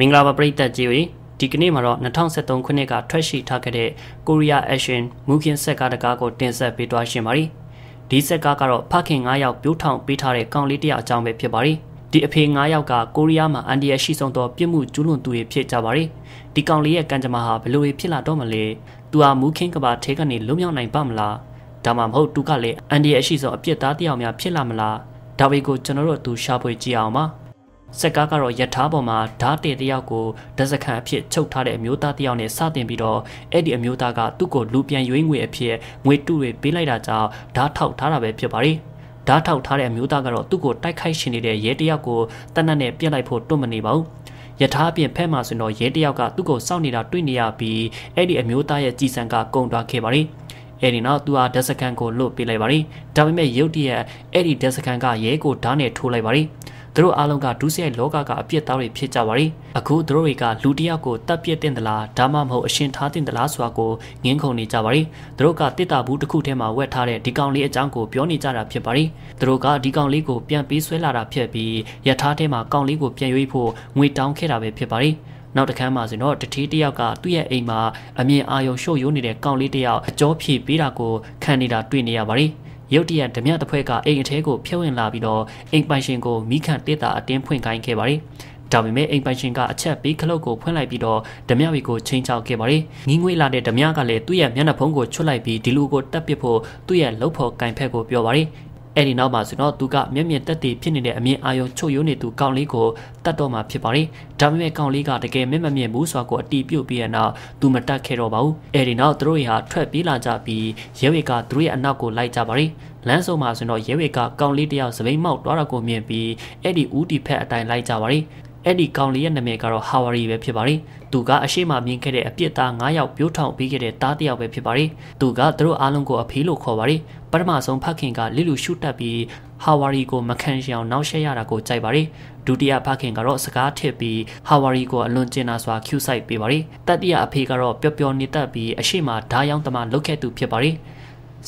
မင်္ဂလာပါပရိသတ်ကြီးဒီကနေ့မှာတော့2023ခုနှစ်ကထွက်ရှိထားခဲ့တဲ့ Korea Action မူခင်ဆက်ကားတကားကိုတင်ဆက်ပေးသွားရှင်ပါတယ်။ဒီဆက်ကားကတော့ဖခင်9ယောက်ပြိုးထောင်ပေးထားတဲ့ကောင်လေးတယောက်အကြောင်းပဲဖြစ်ပါတယ်။ဒီအဖေ9ယောက်ကကိုရီးယားမှာအန်ဒီယာရှိဆုံးသောပြစ်မှုကျူးလွန်သူတွေဖြစ်ကြပါတယ်။ဒီကောင်လေးရဲ့ကံကြမ္မာဟာဘလို့ဖြစ်လာတော့မလဲ။သူဟာမူခင်ကဘာထဲကနေလွတ်မြောက်နိုင်ပါမလား။ဒါမှမဟုတ်သူကလည်းအန်ဒီယာရှိဆုံးအပြစ်သားတယောက်များဖြစ်လာမလား။ဒါပေကိုကျွန်တော်တို့သူရှာဖွေကြည့်အောင်ပါ။။စစ်ကားကတော့ရထားပေါ်မှာဓာတ်တင်တယောက်ကိုဒဇခံအဖြစ်ချုပ်ထားတဲ့အမျိုးသားတယောက်နဲ့စတင်ပြီးတော့အဲ့ဒီအမျိုးသားကသူ့ကိုလူပြန်ရွေးငွေအဖြစ်ငွေတုတွေပေးလိုက်တာကြောင့်ဓာတ်ထောက်ထားတာပဲဖြစ်ပါလိမ့်။ဓာတ်ထောက်ထားတဲ့အမျိုးသားကတော့သူ့ကိုတိုက်ခိုက်ရှင်နေတဲ့ရဲတယောက်ကိုတနတ်နဲ့ပြစ်လိုက်ဖို့တွန့်မနေပါဘူး။ယထာအပြင်ဖက်မှာဆိုတော့ရဲတယောက်ကသူ့ကိုစောင့်နေတာတွေ့နေရပြီးအဲ့ဒီအမျိုးသားရဲ့ကြည်စံကကုံသွားခဲ့ပါလိမ့်။အဲ့ဒီနောက်သူဟာဒက်စကန်ကိုလွတ်ပေးလိုက်ပါလိမ့်။ဒါပေမဲ့ရုတ်တရက်အဲ့ဒီဒက်စကန်ကရဲကိုဓာတ်နဲ့ထိုးလိုက်ပါလိမ့်။သူတို့အားလုံးကဒုစရိုက်လောကကအပြစ်သားတွေဖြစ်ကြပါရီအခုသူတို့တွေကလူတယောက်ကိုတတ်ပြစ်တင်သလားဒါမှမဟုတ်အရှင်ထားတင်သလားဆိုတာကိုငင်းခုန်နေကြပါရီသူတို့ကတစ်တာဘူးတစ်ခုထဲမှာဝက်ထားတဲ့ဒီကောင်လေးအကြောင်းကိုပြောနေကြတာဖြစ်ပါရီသူတို့ကဒီကောင်လေးကိုပြန်ပေးဆွဲလာတာဖြစ်ပြီးယထာထဲမှာကောင်လေးကိုပြန်ရွေးဖို့ငွေတောင်းခဲ့တာပဲဖြစ်ပါရီနောက်တစ်ခါမှဆိုတော့တတိတယောက်ကသူ့ရဲ့အိမ်မှာအမြင်အာရုံရှုပ်ယိုးနေတဲ့ကောင်လေးတယောက်အကြောဖြေပေးတာကိုခံနေတာတွေ့နေရပါတယ်။ရုတ်တရက်ဓမြတစ်ဖွဲ့ကအိမ်အထဲကိုဖျက်ဝင်လာပြီးတော့အိမ်ပိုင်ရှင်ကိုမိခန့်တေးတာအတင်းဖွင့်ခိုင်းခဲ့ပါတယ်။ဒါပေမဲ့အိမ်ပိုင်ရှင်ကအချက်ပေးခလုတ်ကိုဖွင့်လိုက်ပြီးတော့ဓမြတွေကိုချင်းချောက်ခဲ့ပါတယ်။ငင်းငွေလာတဲ့ဓမြကလည်းသူ့ရဲ့မျက်နှာဖုံးကိုချွတ်လိုက်ပြီးဒီလူကိုတတ်ပစ်ဖို့သူ့ရဲ့လှုပ်ဖော်ကင်ဖက်ကိုပြောပါတယ်။အဲ့ဒီနောက်မှာဆိုတော့သူကမျက်မြင်တက်တည်ဖြစ်နေတဲ့အမြင်အာရုံချုပ်ယုံနေသူကောင်လေးကိုတတ်တော့မှာဖြစ်ပါတယ်။ဒါပေမဲ့ကောင်လေးကတကယ်မျက်မမြင်ဘူးဆိုတာကိုအတီးပြုတ်ပြီးရနောက်သူမတတ်ခဲ့တော့ပါဘူး။အဲ့ဒီနောက်သူတို့ဟာထွက်ပြေးလာကြပြီးရဲဝေကသူတို့ရဲ့အနောက်ကိုလိုက်ကြပါတယ်။လမ်းဆုံးမှာဆိုတော့ရဲဝေကကောင်လေးတယောက်စပိန်မောက်တွားတာကိုမြင်ပြီးအဲ့ဒီဦးတီဖက်အတိုင်းလိုက်ကြပါတယ်။အဲ့ဒီကောင်လေးရဲ့နာမည်ကတော့ဟာဝရီပဲဖြစ်ပါတယ်သူကအရှိမမြင်ခဲ့တဲ့အပြစ်သား9ယောက်ပြိုးထောင်ပေးခဲ့တဲ့သားတစ်ယောက်ပဲဖြစ်ပါတယ်သူကသူတို့အားလုံးကိုအဖေးလို့ခေါ်ပါတယ်ပထမဆုံးဖခင်ကလီလူရှုတ်တက်ပြီးဟာဝရီကိုမခံရှအောင်နောက်ဆက်ရတာကိုကြိုက်ပါတယ်ဒုတိယဖခင်ကတော့စကားထစ်ပြီးဟာဝရီကိုအလွန်ကျင်နာစွာခ ्यू ဆိုင်ပေးပါတယ်တတိယအဖေကတော့ပျော်ပျော်နေတတ်ပြီးအရှိမဓာယောင်းတမန်လုတ်ခဲ့သူဖြစ်ပါတယ်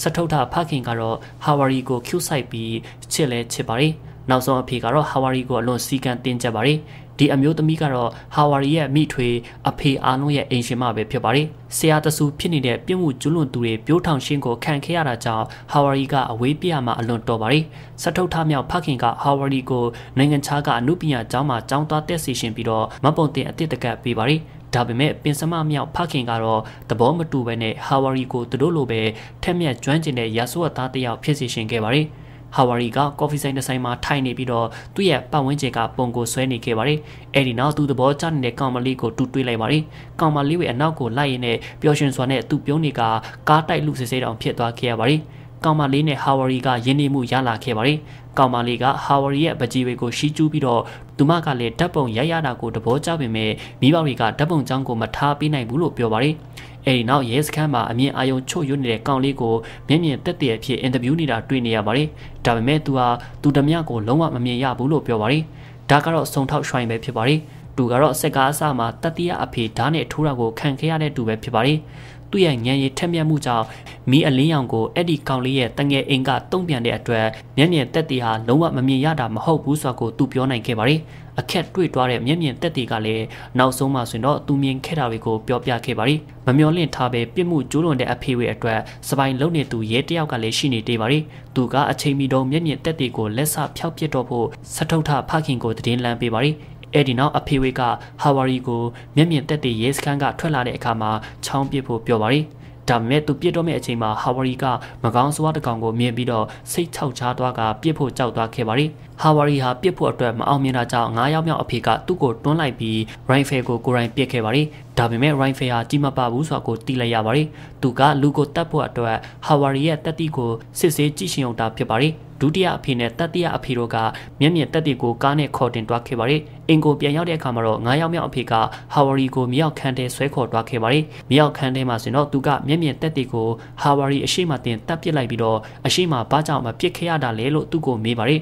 စထုထဖခင်ကတော့ဟာဝရီကိုခ ्यू ဆိုင်ပြီးချစ်လဲချစ်ပါတယ်နောက်ဆုံးအဖေကတော့ဟာဝါရီကိုအလွန်စီကံတင်းကျပ်ပါတယ်ဒီအမျိုးသမီးကတော့ဟာဝါရီရဲ့မိထွေအဖေအာနုရဲ့အိမ်ရှင်မပဲဖြစ်ပါတယ်။ဆရာတဆူဖြစ်နေတဲ့ပြစ်မှုကျွလွန်သူတွေပြိုးထောင်ရှင်းကိုခံခဲ့ရတာကြောင့်ဟာဝါရီကအဝေးပြရမှာအလွန်တော်ပါတယ်။စထုထမြောက်ဖခင်ကဟာဝါရီကိုနိုင်ငံခြားကအမှုပညာကျောင်းမှာကျောင်းသားတက်စီရှင်ပြီးတော့မပုံတင်အသစ်တကတ်ပေးပါတယ်။ဒါပေမဲ့ပင်စမမြောက်ဖခင်ကတော့သဘောမတူဘဲနဲ့ဟာဝါရီကိုသူတို့လိုပဲထက်မြက်ကျွမ်းကျင်တဲ့ရာဇဝတ်သားတစ်ယောက်ဖြစ်စီရှင်ခဲ့ပါတယ်။ဟာဝါရီကကော်ဖီဆိုင်တစ်ဆိုင်မှာထိုင်နေပြီးတော့သူ့ရဲ့ပတ်ဝန်းကျင်ကပုံကိုဆွဲနေခဲ့ပါတယ်။အဲဒီနောက်သူသဘောကျနေတဲ့ကောင်မလေးကိုတူတွေ့လိုက်ပါတယ်။ကောင်မလေးရဲ့အနောက်ကိုလိုက်ရင်းနဲ့ပျော်ရွှင်စွာနဲ့သူ့ပြုံးတွေကကားတိုက်လူစစ်ဆေးတောင်ဖြစ်သွားခဲ့ရပါတယ်။ကောင်မလေးနဲ့ဟာဝါရီကယဉ်နေမှုရလာခဲ့ပါတယ်။ကောင်မလေးကဟာဝါရီရဲ့ပကြီးတွေကိုရှီကျူးပြီးတော့သူမကလည်းဓာတ်ပုံရိုက်ရတာကိုသဘောကျပေမဲ့မိဘတွေကဓာတ်ပုံကြောင်းကိုမထားပေးနိုင်ဘူးလို့ပြောပါတယ်။အဲဒီနောက်ရဲစခန်းမှာအမြင်အာရုံချို့ယွနေတဲ့ကောင်လေးကိုမျက်မြင်သက်သေအဖြစ်အင်တာဗျူးနေတာတွေ့နေရပါတယ်။ဒါပေမဲ့သူဟာသူတမယကိုလုံးဝမမြင်ရဘူးလို့ပြောပါတယ်။ဒါကတော့စုံထောက်ရွှိုင်းပဲဖြစ်ပါတယ်။သူကတော့စက်ကားအစမှာတတိယအဖေဓာတ်နဲ့ထိုးတာကိုခံခဲ့ရတဲ့သူပဲဖြစ်ပါတယ်။သူ့ရဲ့ဉာဏ်ရည်ထက်မြက်မှုကြောင့်မီးအလင်းရောင်ကိုအဲ့ဒီကောင်လေးရဲ့တငယ်အိမ်ကတုံ့ပြန်တဲ့အတွက်မျက်မြင်သက်သေဟာလုံးဝမမြင်ရတာမဟုတ်ဘူးဆိုတာကိုသူပြောနိုင်ခဲ့ပါတယ်။အခက်တွေ့သွားတဲ့မျက်မြင်သက်သေကလည်းနောက်ဆုံးမှဆိုရင်တော့သူမြင်ခဲ့တာတွေကိုပြောပြခဲ့ပါတယ်။မမျော်လင့်ထားပဲပြစ်မှုကျူးလွန်တဲ့အဖေဝေအတွက်စပိုင်းလုံးနေသူရဲတယောက်ကလည်းရှိနေသေးပါတယ်။သူကအချိန်မီတော့မျက်မြင်သက်သေကိုလက်ဆဖျောက်ပစ်တော့ဖို့စထုတ်ထဖခင်ကိုတည်င်းလမ်းပေးပါတယ်။အဲဒီနောက်အဖေဝေကဟာဝါရီကိုမျက်မြင်သက်သေရဲစခန်းကထွက်လာတဲ့အခါမှာချောင်းပစ်ဖို့ပြောပါရီဒါပေမဲ့သူပြစ်တော့မယ့်အချိန်မှာဟာဝရီကမကောင်းစွားတကောင်ကိုမြင်ပြီးတော့စိတ်ချောက်ချားသွားကပြစ်ဖို့ကြောက်သွားခဲ့ပါရီဟာဝရီဟာပြစ်ဖို့အတွက်မအောင်မြင်တာကြောင့်9ရောက်မြောက်အဖေကသူ့ကိုတွန်းလိုက်ပြီးရိုင်ဖယ်ကိုကိုရိုင်းပြစ်ခဲ့ပါရီဒါပေမဲ့ရိုင်ဖယ်ဟာကြီးမပဘူးဆိုတာကိုသိလိုက်ရပါရီသူကလူကိုတတ်ဖို့အတွက်ဟာဝရီရဲ့တက်တိကိုစစ်ဆေးကြည့်ရှင်အောင်တာဖြစ်ပါရီဒုတိယအဖေနဲ့တတိယအဖေတို့ကမျက်မြင်တက်တဲ့ကိုကားနဲ့ခေါ်တင်သွားခဲ့ပါတယ်အင်ကိုပြန်ရောက်တဲ့အခါမှာတော့9ရောက်မြောက်အဖေကဟာဝရီကိုမြောက်ခန်းထဲဆွဲခေါ်သွားခဲ့ပါတယ်မြောက်ခန်းထဲမှာဆိုတော့သူကမျက်မြင်တက်တဲ့ကိုဟာဝရီအရှိမတင်တက်ပစ်လိုက်ပြီးတော့အရှိမဘာကြောင့်မပစ်ခဲ့ရတာလဲလို့သူ့ကိုမေးပါတယ်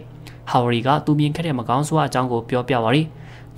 ဟာဝရီကသူမြင်ခဲ့တဲ့မကောင်းစွာအကြောင်းကိုပြောပြပါတယ်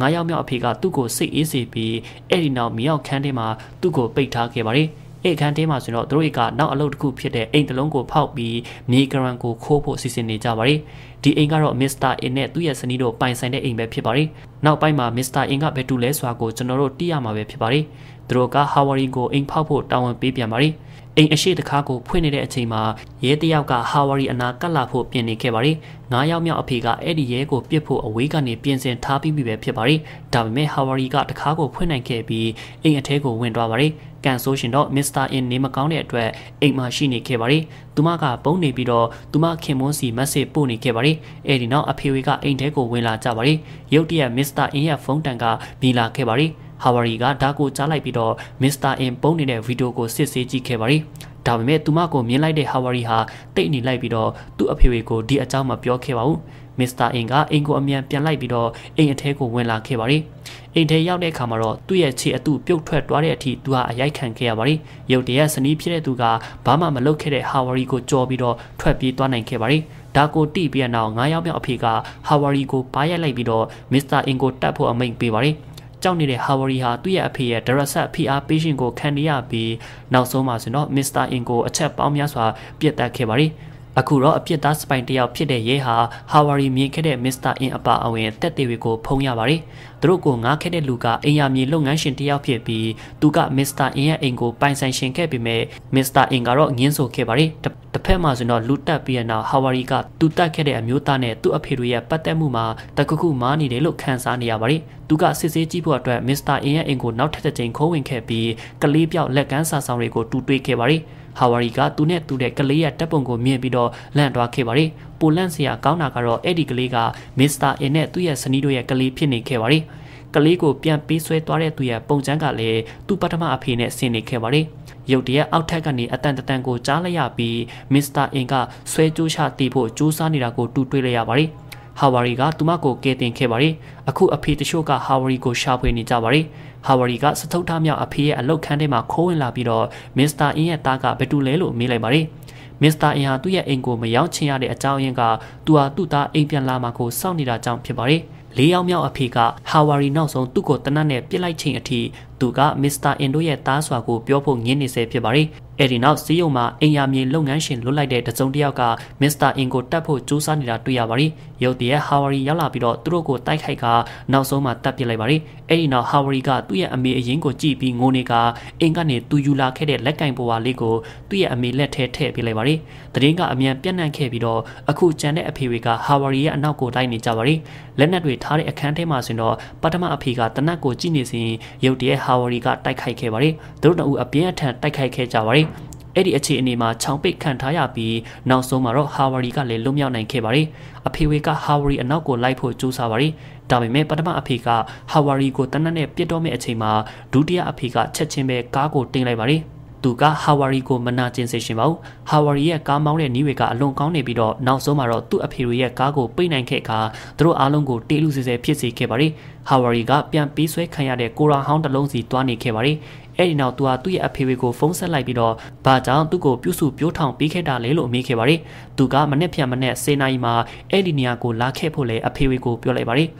9ရောက်မြောက်အဖေကသူ့ကိုစိတ်အေးစေပြီးအဲ့ဒီနောက်မြောက်ခန်းထဲမှာသူ့ကိုပိတ်ထားခဲ့ပါတယ်အဲ့အခန်းထဲမှာဆိုတော့တို့တွေကနောက်အလုပ်တစ်ခုဖြစ်တဲ့အိမ်တလုံးကိုဖောက်ပြီးမြေကရန်ကိုခိုးဖို့စီစဉ်နေကြပါတယ်ဒီအိမ်ကတော့ Mr. In နဲ့သူ့ရဲ့ဇနီးတို့ပိုင်ဆိုင်တဲ့အိမ်ပဲဖြစ်ပါတယ်နောက်ပိုင်းမှာ Mr. In ကဘယ်တူလဲဆိုတာကိုကျွန်တော်တို့သိရမှာပဲဖြစ်ပါတယ်တို့က Hawari ကိုအိမ်ဖောက်ဖို့တာဝန်ပေးပြန်ပါတယ်အိမ်အရှိတကားကိုဖွင့်နေတဲ့အချိန်မှာရဲတယောက်ကဟာဝရီအနာကတ်လာဖို့ပြင်နေခဲ့ပါတယ်။ငါးယောက်မြောက်အဖေကအဲ့ဒီရဲကိုပြစ်ဖို့အဝေးကနေပြင်ဆင်ထားပြီးပြီပဲဖြစ်ပါတယ်။ဒါပေမဲ့ဟာဝရီကတကားကိုဖွင့်နိုင်ခဲ့ပြီးအိမ်အထဲကိုဝင်သွားပါတယ်။ကန်ဆိုရှင်တော့ Mr. In နေမကောင်းတဲ့အတွက်အိမ်မှာရှိနေခဲ့ပါတယ်။သူမကပုံနေပြီးတော့သူမခင်မွန်းစီ message ပို့နေခဲ့ပါတယ်။အဲ့ဒီနောက်အဖေကအိမ်ထဲကိုဝင်လာကြပါတယ်။ရုတ်တရက် Mr. In ရဲ့ဖုန်းတန်ကမြည်လာခဲ့ပါတယ်။ဟာဝရီကဒါကိုကြားလိုက်ပြီးတော့မစ္စတာအင်ပုံနေတဲ့ဗီဒီယိုကိုစစ်ဆေးကြည့်ခဲ့ပါတယ်။ဒါပေမဲ့သူမကိုမြင်လိုက်တဲ့ဟာဝရီဟာတိတ်နေလိုက်ပြီးတော့သူ့အဖေကိုဒီအကြောင်းမပြောခဲ့ပါဘူး။မစ္စတာအင်ကအင်ကိုအမြန်ပြန်လိုက်ပြီးတော့အိမ်အထဲကိုဝင်လာခဲ့ပါတယ်။အိမ်ထဲရောက်တဲ့အခါမှာတော့သူ့ရဲ့ခြေအတုပြုတ်ထွက်သွားတဲ့အထိသူဟာအရိုက်ခံခဲ့ရပါတယ်။ရုတ်တရက်စနီးဖြစ်တဲ့သူကဘာမှမလုပ်ခဲ့တဲ့ဟာဝရီကိုကြော်ပြီးတော့ထွက်ပြေးသွားနိုင်ခဲ့ပါတယ်။ဒါကိုတိပြန်အောင်9ရောက်မြောက်အဖေကဟာဝါရီကိုပါရိုက်လိုက်ပြီးတော့မစ္စတာအင်ကိုတတ်ဖို့အမိန့်ပေးပါတယ်။ကြောက်နေတဲ့ Howard ဟာသူ့ရဲ့အဖေရဲ့ဒရဆက်ဖိအားပေးရှင်ကိုခံရပြီးနောက်ဆုံးမှာဆိုတော့ Mr. In ကိုအချက်ပေါင်းများစွာပြစ်တက်ခဲ့ပါတယ်။အခုတော့အပြစ်သားစပိုင်တယောက်ဖြစ်တဲ့ရဲဟာဟာဝါရီမြင်ခဲ့တဲ့မစ္စတာအင်အပါအဝင်တက်သေးတွေကိုဖုံးရပါတယ်။သူတို့ကိုငားခဲ့တဲ့လူကအင်ယာမြေလုပ်ငန်းရှင်တယောက်ဖြစ်ပြီးသူကမစ္စတာအင်ရဲ့အိမ်ကိုပိုင်ဆိုင်ရှင်ခဲ့ပေမဲ့မစ္စတာအင်ကတော့ငင်းဆိုခဲ့ပါတယ်။တစ်ဖက်မှာဆိုတော့လူတက်ပြီးရနောက်ဟာဝါရီကသူတက်ခဲ့တဲ့အမျိုးသားနဲ့သူ့အဖေတို့ရဲ့ပတ်သက်မှုမှာတခုခုမားနေတယ်လို့ခံစားနေရပါတယ်။သူကစစ်ဆေးကြည့်ဖို့အတွက်မစ္စတာအင်ရဲ့အိမ်ကိုနောက်ထပ်တစ်ကြိမ်ခိုးဝင်ခဲ့ပြီးကလေးပြောက်လက်ကမ်းစာဆောင်တွေကိုတူတွေးခဲ့ပါတယ်။ဟာဝါရီကသူနဲ့သူတဲ့ကလေးရဲ့တပ်ပုံကိုမြင်ပြီးတော့လန့်သွားခဲ့ပါတယ်။ပိုလန့်စရာကောင်းတာကတော့အဲ့ဒီကလေးကမစ္စတာအင်နဲ့သူ့ရဲ့ဇနီးတို့ရဲ့ကလေးဖြစ်နေခဲ့ပါတယ်။ကလေးကိုပြန်ပေးဆွဲသွားတဲ့သူရဲ့ပုံစံကလည်းသူ့ပထမအဖေနဲ့ဆင်နေခဲ့ပါတယ်။ရုတ်တရက်အောက်ထပ်ကနေအတန်တန်ကိုကြားလိုက်ရပြီးမစ္စတာအင်ကဆွဲကြိုးချတီးဖို့ကြိုးစားနေတာကိုတူတွေ့လိုက်ရပါတယ်။ဟာဝါရီကသူမကိုကယ်တင်ခဲ့ပါတယ်။အခုအဖေတချို့ကဟာဝါရီကိုရှာဖွေနေကြပါတယ်။ဟာဝါရီကစထုတ်ထမြောက်အဖေရဲ့အလောက်ခန်းထဲမှာခိုးဝင်လာပြီးတော့မစ္စတာအင်းရဲ့သားကဘယ်သူလဲလို့မေးလိုက်ပါတယ်။မစ္စတာအင်ဟာသူ့ရဲ့အိမ်ကိုမရောက်ချင်ရတဲ့အကြောင်းရင်းကသူဟာသူ့သားအိမ်ပြန်လာမှာကိုစောင့်နေတာကြောင့်ဖြစ်ပါတယ်။လေးယောက်မြောက်အဖေကဟာဝါရီနောက်ဆုံးသူ့ကိုတနတ်နဲ့ပြစ်လိုက်ချိန်အထိသူကမစ္စတာအင်တို့ရဲ့သားစွာကိုပြောဖို့ငင်းနေဆဲဖြစ်ပါတယ်။အဲဒီနောက်စီးရုံမှာအင်ယာမြေလုပ်ငန်းရှင်လွတ်လိုက်တဲ့တစုံတစ်ယောက်ကမစ္စတာအင်ကိုတတ်ဖို့ကြိုးစားနေတာတွေ့ရပါတယ်။ရုတ်တရက်ဟာဝရီရောက်လာပြီးတော့သူတို့ကိုတိုက်ခိုက်ကနောက်ဆုံးမှတတ်ပစ်လိုက်ပါတယ်။အဲဒီနောက်ဟာဝရီကသူ့ရဲ့အမေအရင်ကိုကြည့်ပြီးငိုနေကအင်ကနေသူယူလာခဲ့တဲ့လက်ကင်ပေါ်ပါလေးကိုသူ့ရဲ့အမေလက်ထဲထည့်ပေးလိုက်ပါတယ်။တရင်ကအမြန်ပြန့်နှံ့ခဲ့ပြီးတော့အခုကြံတဲ့အဖေတွေကဟာဝရီရဲ့အနောက်ကိုလိုက်နေကြပါတယ်။လက်နက်တွေထားတဲ့အခန်းထဲမှာဆိုရင်တော့ပထမအဖေကတနတ်ကိုကြည့်နေစဉ်ရုတ်တရက်ဟာဟာဝရီကတိုက်ခိုက်ခဲ့ပါတယ်သူတို့တို့အပြင်းအထန်တိုက်ခိုက်ခဲ့ကြပါတယ်အဲ့ဒီအခြေအနေမှာခြောင်ပိတ်ခံထားရပြီးနောက်ဆုံးမှာတော့ဟာဝရီကလည်းလွတ်မြောက်နိုင်ခဲ့ပါတယ်။အဖေဝေကဟာဝရီအနောက်ကိုလိုက်ဖို့ကြိုးစားပါတယ်။ဒါပေမဲ့ပထမအဖေကဟာဝရီကိုတနက်နဲ့ပြစ်တော့မယ့်အချိန်မှာဒုတိယအဖေကချက်ချင်းပဲကားကိုတင်လိုက်ပါတယ်။သူကဟာဝါရီကိုမနာကျင်စေရှင်ပါဘူးဟာဝါရီရဲ့ကားမောင်းတဲ့နီးတွေကအလွန်ကောင်းနေပြီးတော့နောက်ဆုံးမှာတော့သူ့အဖေတို့ရဲ့ကားကိုပိတ်နိုင်ခဲ့ကသူတို့အားလုံးကိုတေးလူစဲစဲဖြစ်စေခဲ့ပါတယ်ဟာဝါရီကပြန်ပြီးဆွဲခံရတဲ့ကိုရာဟောင်းတစ်လုံးစီတွားနေခဲ့ပါတယ်အဲ့ဒီနောက်သူဟာသူ့ရဲ့အဖေကိုဖုန်းဆက်လိုက်ပြီးတော့ဘာကြောင့်သူ့ကိုပြုစုပြိုးထောင်ပေးခဲ့တာလဲလို့အမေးခဲ့ပါတယ်။သူကမနေ့ပြန်မနေ့စေနိုင်မှာအဲ့ဒီနေရာကိုလာခဲ့ဖို့လဲအဖေကိုပြောလိုက်ပါတယ်။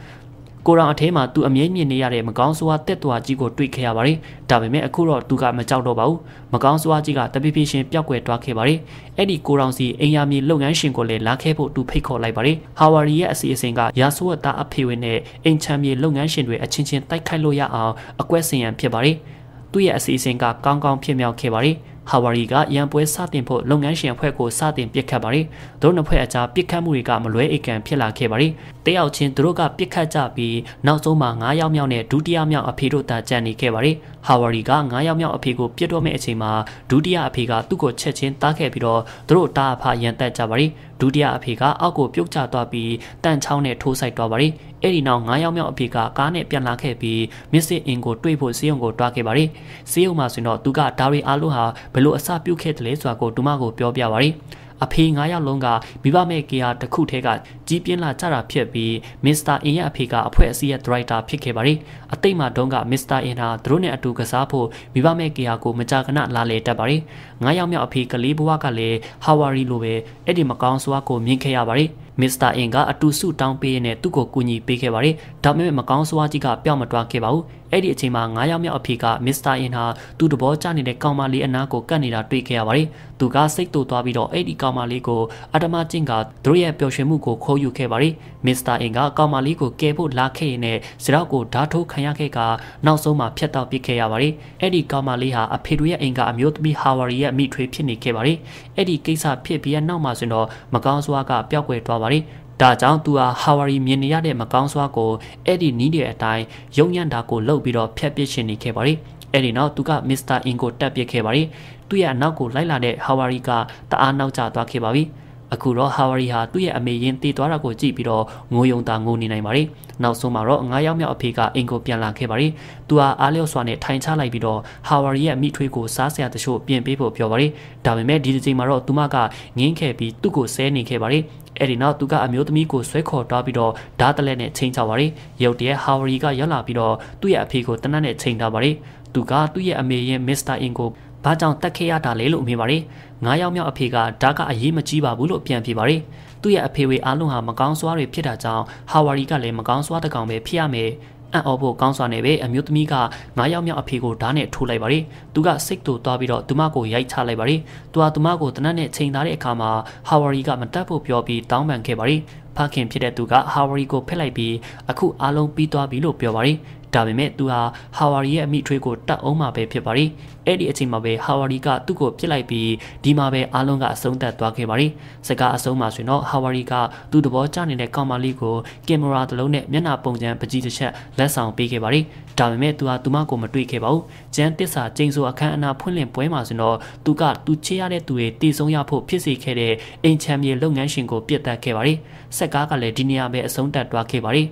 ကိုရောင်အထဲမှာသူအမြဲမြင်နေရတဲ့မကောင်းစွာတက်သွားကြီးကိုတွေ့ခဲ့ရပါတယ်။ဒါပေမဲ့အခုတော့သူကမကြောက်တော့ပါဘူး။မကောင်းစွာကြီးကတပိပိရှင်ပျောက်ကွယ်သွားခဲ့ပါတယ်။အဲ့ဒီကိုရောင်စီအိမ်ယာမြေလုပ်ငန်းရှင်ကိုလည်းလာခဲ့ဖို့သူဖိတ်ခေါ်လိုက်ပါတယ်။ဟာဝါရီရဲ့အစီအစဉ်ကရာစဝတ်သားအဖေဝင်နဲ့အိမ်ချမ်းမြေလုပ်ငန်းရှင်တွေအချင်းချင်းတိုက်ခိုက်လို့ရအောင်အကွက်ဆင်ရန်ဖြစ်ပါတယ်။သူ့ရဲ့အစီအစဉ်ကကောင်းကောင်းဖြစ်မြောက်ခဲ့ပါတယ်။ဟာဝါရီကရန်ပွဲစတင်ဖို့လုပ်ငန်းရှင်အဖွဲ့ကိုစတင်ပစ်ခတ်ပါတယ်။တို့နှစ်ဖွဲ့အကြားပစ်ခတ်မှုတွေကမလွဲအိတ်ကံဖြစ်လာခဲ့ပါတယ်။တယောက်ချင်းတို့ကပစ်ခတ်ကြပြီးနောက်ဆုံးမှာ9ယောက်မြောက်နဲ့ဒုတိယမြောက်အဖေတို့တာကြံနေခဲ့ပါတယ်။ဟာဝါရီက9ယောက်မြောက်အဖေကိုပစ်တော့မဲ့အချိန်မှာဒုတိယအဖေကသူ့ကိုချက်ချင်းတားခဲ့ပြီးတော့တို့တာအဖရန်တက်ကြပါတယ်။ဒုတိယအဖေကအောက်ကိုပြုတ်ကျသွားပြီးတန်ချောင်းနဲ့ထိုးဆိုင်သွားပါတယ်။အဲ့ဒီနောက်9ရောက်မြောက်အဖေကကားနဲ့ပြန်လာခဲ့ပြီးမစ်စစ်အင်ကိုတွေ့ဖို့စေယုံကိုတွားခဲ့ပါတယ်။စေယုံမှာဆိုတော့သူကဒါရီအားလုံးဟာဘယ်လိုအစပြုတ်ခဲ့တယ်လဲဆိုတာကိုဒူမကိုပြောပြပါတယ်။အဖေ9ရောက်လုံးကမိဘမဲ့ကေဟာတစ်ခုထဲကကြီးပြင်းလာကြတာဖြစ်ပြီးမစ္စတာအင်ရဲ့အဖေကအဖွဲ့အစည်းရဲ့ဒရိုက်တာဖြစ်ခဲ့ပါတယ်။အတိတ်မှာတုန်းကမစ္စတာအင်ဟာသူတို့နဲ့အတူကစားဖို့မိဘမဲ့ကီယာကိုမကြာခဏလာလေတက်ပါတယ်။ငါးယောက်မြောက်အဖေကလေးဘဝကလည်းဟာဝါရီလိုပဲအဲ့ဒီမကောင်းစွာကိုမြင်ခဲ့ရပါတယ်။မစ္စတာအင်ကအတူစုတောင်းပေးရတဲ့သူ့ကိုကူညီပေးခဲ့ပါတယ်။ဒါပေမဲ့မကောင်းစွာကြီးကပျောက်မတွားခဲ့ပါဘူး။အဲ့ဒီအချိန်မှာ9ရောက်မြောက်အဖေကမစ္စတာအင်ဟာသူ့တဘောကျနေတဲ့ကောင်မလေးအနားကိုကတ်နေတာတွေ့ခဲ့ရပါတယ်။သူကစိတ်တူသွားပြီးတော့အဲ့ဒီကောင်မလေးကိုအတမကျင့်ကသူ့ရဲ့ပျော်ရွှင်မှုကိုခိုးယူခဲ့ပါတယ်မစ္စတာအင်ကကောင်မလေးကိုကယ်ဖို့လာခဲ့ရင်လည်းစရောက်ကိုဓာထိုးခံရခဲ့ကနောက်ဆုံးမှာဖျက်တောက်ပစ်ခဲ့ရပါတယ်အဲ့ဒီကောင်မလေးဟာအဖေတို့ရဲ့အင်ကအမျိုးသမီးဟာဝါရီရဲ့မိထွေဖြစ်နေခဲ့ပါတယ်အဲ့ဒီကိစ္စဖြစ်ပြီးတဲ့နောက်မှာဆိုတော့မကောင်းစွာကပျောက်ကွယ်သွားပါတယ်ဒါကြောင့်သူဟာဟာဝါရီမြင်နေရတဲ့မကောင်းစွာကိုအဲ့ဒီနီးတဲ့အတိုင်းရုံညံ့တာကိုလှုပ်ပြီးတော့ဖျက်ပစ်ရှင်နေခဲ့ပါတယ်။အဲ့ဒီနောက်သူကမစ္စတာအင်ကိုတက်ပစ်ခဲ့ပါတယ်။သူ့ရဲ့အနောက်ကိုလိုက်လာတဲ့ဟာဝါရီကတအားနောက်ကျသွားခဲ့ပါပြီ။အခုတော့ဟာဝရီဟာသူ့ရဲ့အမေရင်တည်သွားတာကိုကြည့်ပြီးတော့ငိုယုံတာငိုနေနိုင်ပါတယ်။နောက်ဆုံးမှာတော့9ရောက်မြောက်အဖေကအင်ကိုပြန်လာခဲ့ပါတယ်။သူဟာအားလျော်စွာနဲ့ထိုင်ချလိုက်ပြီးတော့ဟာဝရီရဲ့မိထွေးကိုစားစရာတချို့ပြင်ပေးဖို့ပြောပါတယ်။ဒါပေမဲ့ဒီဒီချိန်မှာတော့သူမကငင်းခဲ့ပြီးသူ့ကိုဆဲနေခဲ့ပါတယ်။အဲ့ဒီနောက်သူကအမျိုးသမီးကိုဆွဲခေါ်တွားပြီးတော့ဓာတ်တလက်နဲ့ချိန်ချပါရီရုတ်တရက်ဟာဝရီကရောက်လာပြီးတော့သူ့ရဲ့အဖေကိုတနတ်နဲ့ချိန်ထားပါရီသူကသူ့ရဲ့အမေရဲ့မစ္စတာအင်ကို။ဘာကြောင့်တက်ခဲ့ရတာလဲလို့အမေပါတယ်။9ရောက်မြောက်အဖေကဒါကအရေးမကြီးပါဘူးလို့ပြန်ပြပါတယ်။သူ့ရဲ့အဖေဝေအားလုံးဟာမကောင်းစွာတွေဖြစ်တာကြောင့်ဟာဝါရီကလည်းမကောင်းစွာတကောင်ပဲဖြစ်ရမယ်။အံ့ဩဖို့ကောင်းစွာနဲ့ပဲအမျိုးသမီးက9ရောက်မြောက်အဖေကိုဓာတ်နဲ့ထိုးလိုက်ပါရီ။သူကစိတ်တူသွားပြီးတော့သူမကိုရိုက်ချလိုက်ပါရီ။သူကသူမကိုတနတ်နဲ့ချိန်သားတဲ့အခါမှာဟာဝါရီကမတက်ဖို့ပြောပြီးတောင်းပန်ခဲ့ပါရီ။ဖခင်ဖြစ်တဲ့သူကဟာဝါရီကိုဖက်လိုက်ပြီးအခုအားလုံးပြီးသွားပြီလို့ပြောပါရီ။ဒါပေမဲ့သူဟာဟာဝါရီရဲ့အမိထွေးကိုတတ်အောင်မှာပဲဖြစ်ပါတယ်အဲ့ဒီအချိန်မှာပဲဟာဝါရီကသူ့ကိုပြစ်လိုက်ပြီးဒီမှာပဲအားလုံးကအဆုံးသတ်သွားခဲ့ပါတယ်စကားအဆုံးမှာဆိုရင်တော့ဟာဝါရီကသူ့သဘောကျနေတဲ့ကောင်မလေးကိုကင်မရာတစ်လုံးနဲ့မျက်နှာပုံချမ်းပကြီးတစ်ချက်လက်ဆောင်ပေးခဲ့ပါတယ်ဒါပေမဲ့သူဟာသူမကိုမတွေ့ခဲ့ပါဘူးကျန်းတစ္ဆာကျိန်ဆိုအခမ်းအနားဖွင့်လှစ်ပွဲမှာဆိုတော့သူကသူချေရတဲ့သူတွေတည်ဆုံးရဖို့ဖြစ်စေခဲ့တဲ့အင်ချမ်းမြေလုပ်ငန်းရှင်ကိုပြစ်တက်ခဲ့ပါတယ်စက်ကားကလည်းဒီနေရာပဲအဆုံးသတ်သွားခဲ့ပါတယ်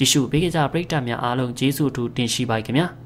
ကြည့်ရှုပေးကြပရိသတ်များအားလုံးကျေးဇူးအထူးတင်ရှိပါခင်ဗျာ။